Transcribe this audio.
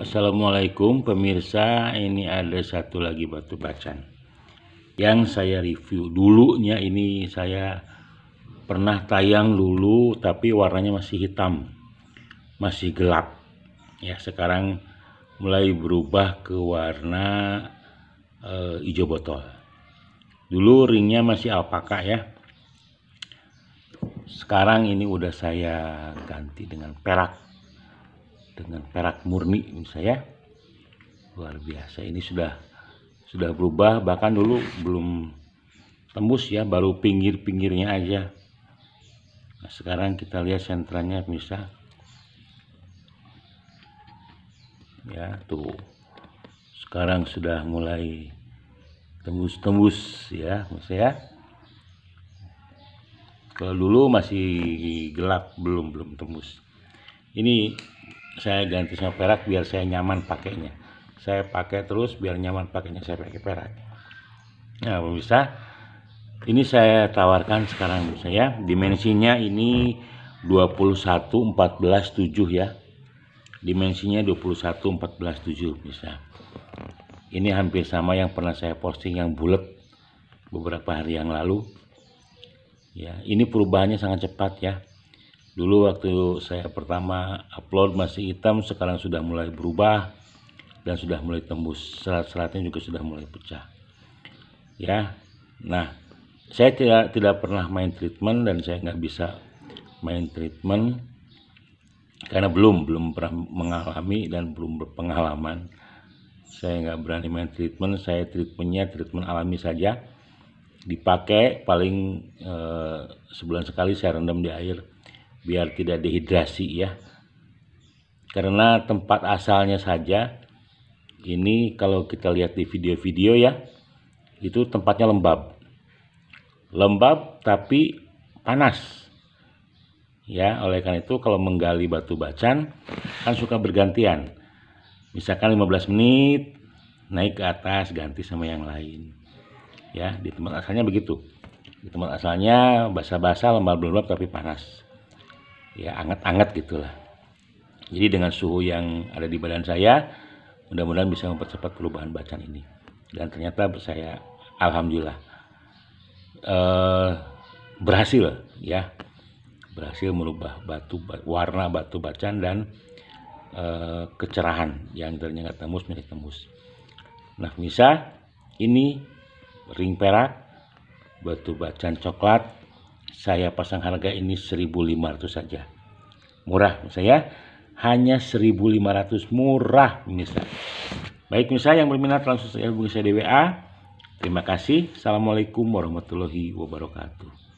Assalamualaikum pemirsa ini ada satu lagi batu bacan yang saya review dulunya ini saya pernah tayang dulu tapi warnanya masih hitam masih gelap ya sekarang mulai berubah ke warna e, hijau botol dulu ringnya masih alpaka ya sekarang ini udah saya ganti dengan perak dengan perak murni saya luar biasa ini sudah sudah berubah bahkan dulu belum tembus ya baru pinggir-pinggirnya aja nah, sekarang kita lihat sentranya bisa ya tuh sekarang sudah mulai tembus-tembus ya pemirsa ya kalau dulu masih gelap belum belum tembus ini saya ganti sama perak biar saya nyaman pakainya saya pakai terus biar nyaman pakainya saya pakai perak nah pemirsa ini saya tawarkan sekarang bisa ya dimensinya ini 21 14 7 ya dimensinya 21 14 7 bisa ini hampir sama yang pernah saya posting yang bulat beberapa hari yang lalu ya ini perubahannya sangat cepat ya Dulu waktu saya pertama upload masih hitam, sekarang sudah mulai berubah dan sudah mulai tembus. Serat-seratnya juga sudah mulai pecah. Ya, nah saya tidak tidak pernah main treatment dan saya nggak bisa main treatment karena belum belum pernah mengalami dan belum berpengalaman. Saya nggak berani main treatment. Saya treatmentnya treatment alami saja dipakai paling eh, sebulan sekali saya rendam di air biar tidak dehidrasi ya karena tempat asalnya saja ini kalau kita lihat di video-video ya itu tempatnya lembab lembab tapi panas ya oleh karena itu kalau menggali batu bacan kan suka bergantian misalkan 15 menit naik ke atas ganti sama yang lain ya di tempat asalnya begitu di tempat asalnya basah-basah lembab-lembab tapi panas ya anget-anget gitulah. Jadi dengan suhu yang ada di badan saya, mudah-mudahan bisa mempercepat perubahan bacaan ini. Dan ternyata saya, alhamdulillah, eh, berhasil ya, berhasil merubah batu warna batu bacaan dan eh, kecerahan yang ternyata nggak tembus menjadi tembus. Nah, misa ini ring perak, batu bacaan coklat, saya pasang harga ini 1500 saja murah saya hanya 1500 murah misal baik misal yang berminat langsung saya hubungi saya di WA terima kasih assalamualaikum warahmatullahi wabarakatuh